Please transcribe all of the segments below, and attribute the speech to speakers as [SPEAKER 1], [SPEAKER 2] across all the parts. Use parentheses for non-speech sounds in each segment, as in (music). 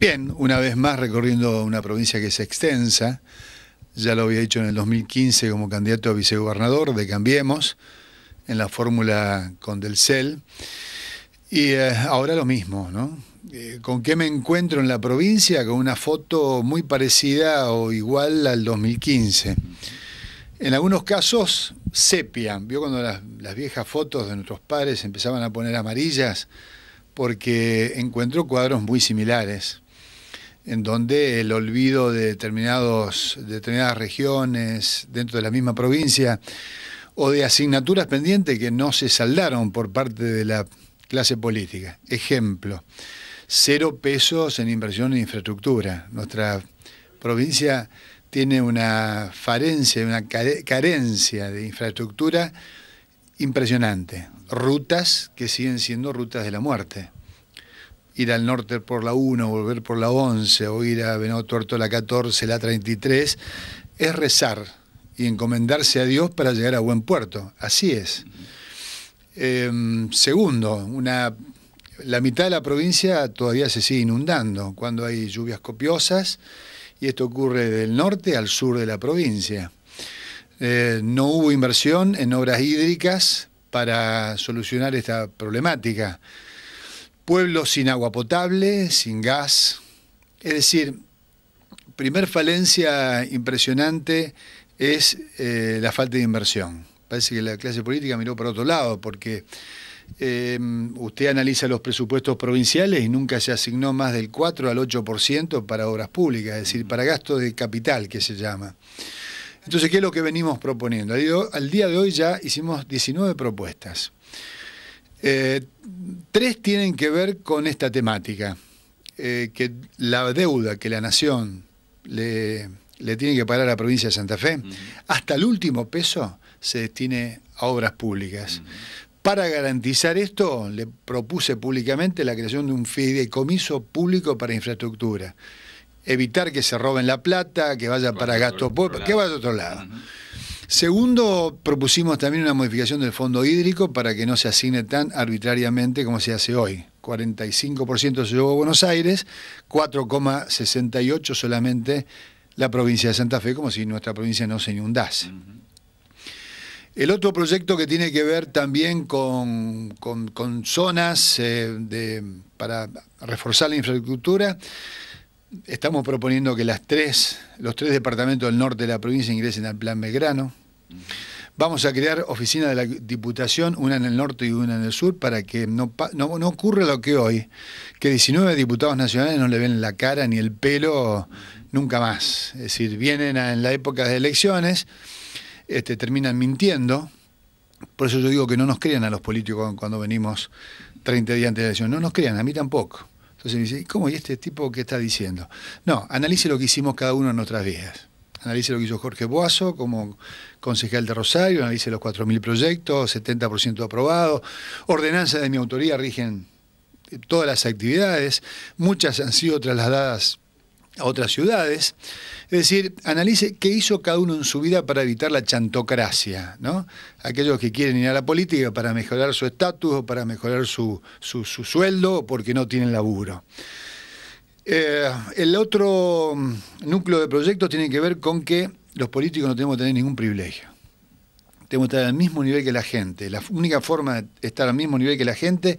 [SPEAKER 1] Bien, una vez más recorriendo una provincia que es extensa, ya lo había hecho en el 2015 como candidato a vicegobernador de Cambiemos, en la fórmula con Delcel, y eh, ahora lo mismo, ¿no? Eh, ¿Con qué me encuentro en la provincia? Con una foto muy parecida o igual al 2015. En algunos casos, sepia. Vio cuando las, las viejas fotos de nuestros padres empezaban a poner amarillas porque encuentro cuadros muy similares en donde el olvido de, determinados, determinadas regiones dentro de la misma provincia o de asignaturas pendientes que no se saldaron por parte de la clase política. Ejemplo, cero pesos en inversión en infraestructura. Nuestra provincia tiene una farencia, una carencia de infraestructura impresionante. Rutas que siguen siendo rutas de la muerte ir al norte por la 1, volver por la 11 o ir a Venado Tuerto la 14, la 33, es rezar y encomendarse a Dios para llegar a buen puerto. Así es. Em, segundo, la mitad de la provincia todavía se sigue inundando cuando hay lluvias copiosas y esto ocurre del norte al sur de la provincia. Eh, no hubo inversión en obras hídricas para solucionar esta problemática. Pueblos sin agua potable, sin gas. Es decir, primer falencia impresionante es eh, la falta de inversión. Parece que la clase política miró por otro lado, porque em, usted analiza los presupuestos provinciales y nunca se asignó más del 4 al 8% para obras públicas, es decir, para gastos de capital, que se llama. Entonces, ¿qué es lo que venimos proponiendo? Al día de hoy ya hicimos 19 propuestas. Eh, tres tienen que ver con esta temática, eh, que la deuda que la nación le, tiene que pagar a la provincia de Santa Fe, hasta el último peso se destine a obras públicas. Para garantizar esto, le propuse públicamente la creación de un fideicomiso público para infraestructura. Evitar que se roben la plata, que vaya para, gasto público, que vaya a otro lado. Segundo, propusimos también una modificación del fondo hídrico para que no se asigne tan arbitrariamente como se hace hoy. 45% se llevó a Buenos Aires, 4,68% solamente la provincia de Santa Fe, como si nuestra provincia no se inundase. El otro proyecto que tiene que ver también con, zonas eh, para reforzar la infraestructura Estamos proponiendo que las tres, los tres departamentos del norte de la provincia ingresen al Plan Belgrano. Vamos a crear oficinas de la Diputación, una en el norte y una en el sur, para que no, no, no ocurra lo que hoy, que 19 diputados nacionales no le ven la cara ni el pelo nunca más. Es decir, vienen en la época de elecciones, este, terminan mintiendo. Por eso yo digo que no nos crean a los políticos cuando venimos 30 días antes de la elección. No nos crean, a mí tampoco. Entonces me dice, ¿cómo? ¿Y este tipo qué está diciendo? No, analice lo que hicimos cada uno en nuestras vidas. Analice lo que hizo Jorge Boazo como concejal de Rosario, analice los 4.000 proyectos, 70% aprobado, ordenanzas de mi autoría rigen todas las actividades, muchas han sido trasladadas a otras ciudades. Es decir, analice qué hizo cada uno en su vida para evitar la chantocracia, ¿no? Aquellos que quieren ir a la política para mejorar su estatus o para mejorar su, sueldo porque no tienen laburo. Eh, el otro mm, núcleo de proyectos tiene que ver con que los políticos no tenemos que tener ningún privilegio. Tenemos que estar al mismo nivel que la gente. La única forma de estar al mismo nivel que la gente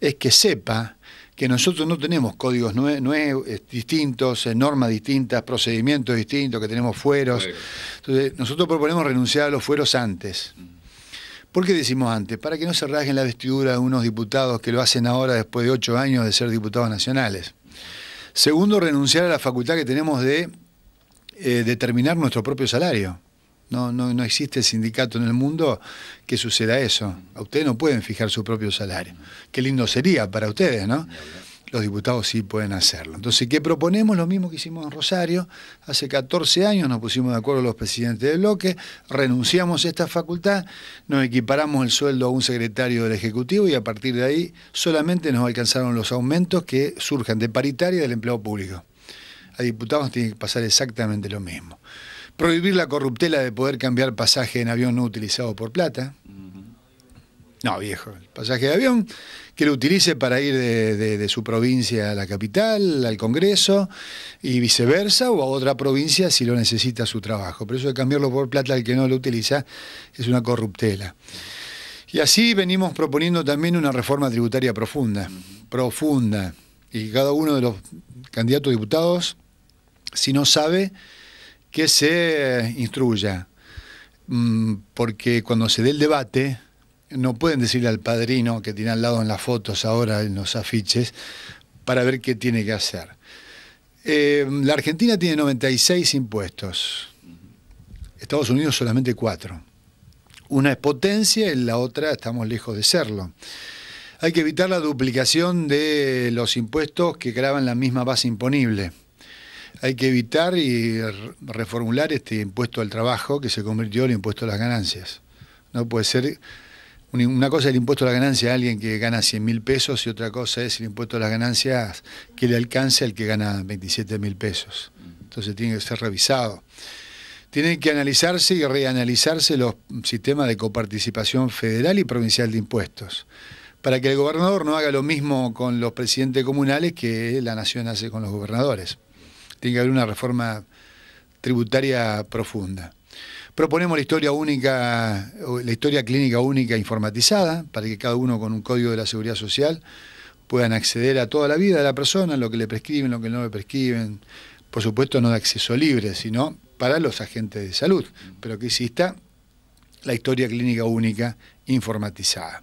[SPEAKER 1] es que sepa que nosotros no tenemos códigos nuevos distintos, eh, normas distintas, procedimientos distintos, que tenemos fueros. Entonces, nosotros proponemos renunciar a los fueros antes. ¿Por qué decimos antes? Para que no se rasguen la vestidura de unos diputados que lo hacen ahora después de ocho años de ser diputados nacionales. Segundo, renunciar a la facultad que tenemos de eh, determinar nuestro propio salario. No, existe sindicato en el mundo que suceda eso. A ustedes no pueden fijar su propio salario. Qué lindo sería para ustedes, ¿no? Los diputados sí pueden hacerlo. Entonces, ¿qué proponemos? Lo mismo que hicimos en Rosario. Hace 14 años nos pusimos de acuerdo los presidentes de bloque, renunciamos a esta facultad, nos equiparamos el sueldo a un secretario del Ejecutivo y a partir de ahí solamente nos alcanzaron los aumentos que surjan de paritaria del empleo público. A diputados tiene que pasar exactamente lo mismo. Prohibir la corruptela de poder cambiar pasaje en avión no utilizado por plata. No, viejo, el pasaje de avión, que lo utilice para ir de, su provincia a la capital, al Congreso, y viceversa, o a otra provincia si lo necesita su trabajo. Pero eso de cambiarlo por plata al que no lo utiliza es una corruptela. Y así venimos proponiendo también una reforma tributaria profunda, profunda. Y cada uno de los candidatos diputados, si no sabe, que se instruya, mm, porque cuando se dé el debate, no pueden decirle al padrino que tiene al lado en las fotos ahora, en los afiches, para ver qué tiene que hacer. Eh, la Argentina tiene 96 impuestos, Estados Unidos solamente 4. Una es potencia y la otra estamos lejos de serlo. Hay que evitar la duplicación de los impuestos que graban la misma base imponible hay que evitar y reformular este impuesto al trabajo que se convirtió en el impuesto a las ganancias. No puede ser. Una cosa es el impuesto a las ganancias a alguien que gana 100 mil pesos y otra cosa es el impuesto a las ganancias que le alcance al que gana 27 mil pesos. Entonces tiene que ser revisado. Tienen que analizarse y reanalizarse los sistemas de coparticipación federal y provincial de impuestos para que el gobernador no haga lo mismo con los presidentes comunales que la nación hace con los gobernadores. Tiene que haber una reforma tributaria profunda. Proponemos la historia única, la historia clínica única informatizada, para que cada uno con un código de la seguridad social puedan acceder a toda la vida de la persona, lo que le prescriben, lo que no le prescriben. Por supuesto, no de acceso libre, sino para los agentes de salud, pero que exista la historia clínica única informatizada.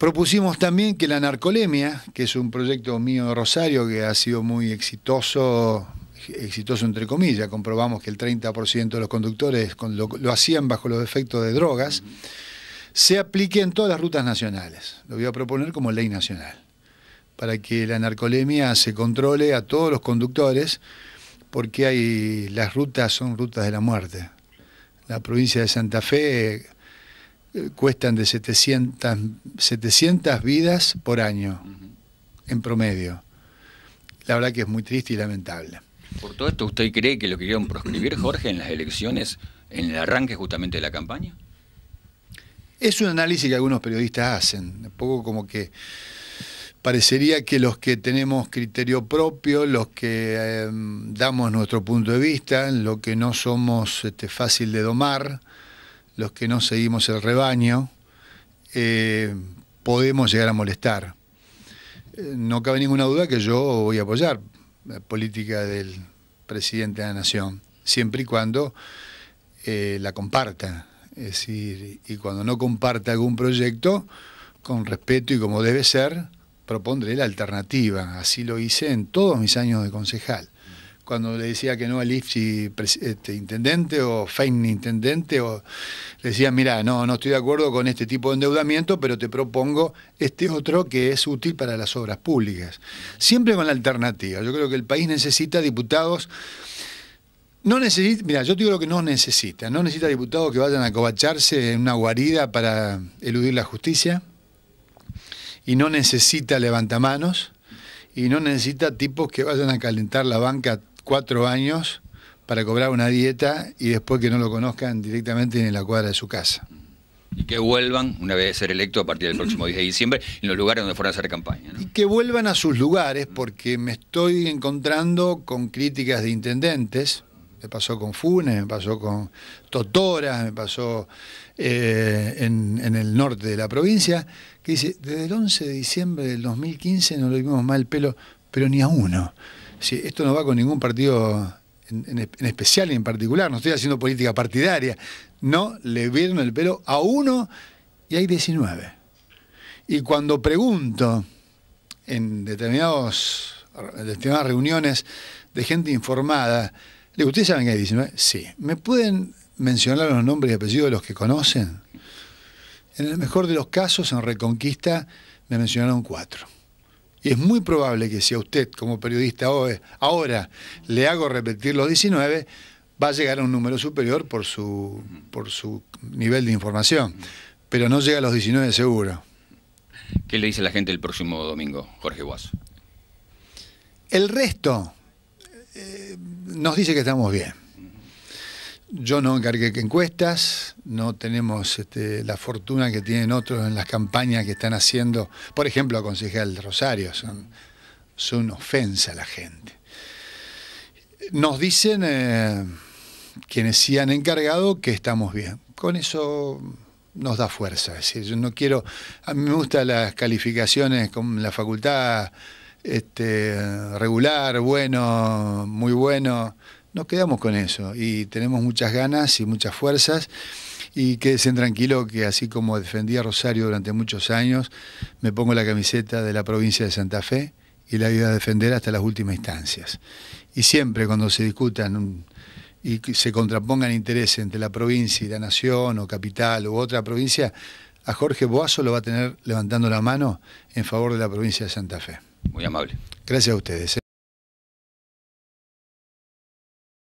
[SPEAKER 1] Propusimos también que la narcolemia, que es un proyecto mío de Rosario que ha sido muy exitoso, exitoso entre comillas, comprobamos que el 30% de los conductores lo, hacían bajo los efectos de drogas, se aplique en todas las rutas nacionales. Lo voy a proponer como ley nacional, para que la narcolemia se controle a todos los conductores, porque las rutas son rutas de la muerte. La provincia de Santa Fe eh, cuestan de 700, 700 vidas por año, en promedio. La verdad que es muy triste y lamentable. Por todo esto, ¿usted cree que lo querían proscribir, (clears throat) Jorge, en las elecciones, en el arranque justamente de la campaña? Es un análisis que algunos periodistas hacen, un poco como que parecería que los que tenemos criterio propio, los que eh, damos nuestro punto de vista, lo que no somos este, fácil de domar, los que no seguimos el rebaño, eh, podemos llegar a molestar. Eh, no cabe ninguna duda que yo voy a apoyar la política del presidente de la Nación, siempre y cuando eh, la comparta. y cuando no comparta algún proyecto, con respeto y como debe ser, propondré la alternativa. Así lo hice en todos mis años de concejal cuando le decía que no al IFSI este, intendente o FEIN intendente, o le decía, mira, no, no estoy de acuerdo con este tipo de endeudamiento, pero te propongo este otro que es útil para las obras públicas. Siempre con la alternativa. Yo creo que el país necesita diputados. No necesita, mira, yo digo lo que no necesita. No necesita diputados que vayan a cobacharse en una guarida para eludir la justicia. Y no necesita levantamanos. Y no necesita tipos que vayan a calentar la banca cuatro años para cobrar una dieta y después que no lo conozcan directamente en la cuadra de su casa. Y que vuelvan, una vez de ser electo a partir del próximo 10 de diciembre, en los lugares donde fueron a hacer campaña. Y que vuelvan a sus lugares, porque me estoy encontrando con críticas de intendentes. Me pasó con Funes, me pasó con Totora... me pasó eh, en, el norte de la provincia, que dice, desde el 11 de diciembre del 2015 no lo vimos mal el pelo, pero ni a uno si esto no va con ningún partido en, especial y en particular, no estoy haciendo política partidaria, no le vieron el pelo a uno y hay 19. Y cuando pregunto en, determinados, determinadas reuniones de gente informada, le ¿ustedes saben que hay 19? Sí. ¿Me pueden mencionar los nombres y apellidos de los que conocen? En el mejor de los casos, en Reconquista, me mencionaron cuatro. Y es muy probable que si a usted, como periodista ahora, le hago repetir los 19, va a llegar a un número superior por su, por su nivel de información. Pero no llega a los 19 seguro. ¿Qué le dice la gente el próximo domingo, Jorge Guas? El resto eh, nos dice que estamos bien. Yo no encargué encuestas, no tenemos este, la fortuna que tienen otros en las campañas que están haciendo, por ejemplo, a concejal Rosario, son, son ofensa a la gente. Nos dicen eh, quienes sí han encargado que estamos bien. Con eso nos da fuerza. decir, no quiero. A mí me gustan las calificaciones con la facultad este, regular, bueno, muy bueno. Nos quedamos con eso y tenemos muchas ganas y muchas fuerzas. Y quédense tranquilo que así como defendí a Rosario durante muchos años, me pongo la camiseta de la provincia de Santa Fe y la voy a defender hasta las últimas instancias. Y siempre cuando se discutan y se contrapongan intereses entre la provincia y la nación o capital u otra provincia, a Jorge Boazo lo va a tener levantando la mano en favor de la provincia de Santa Fe. Muy amable. Gracias a ustedes. ¿eh?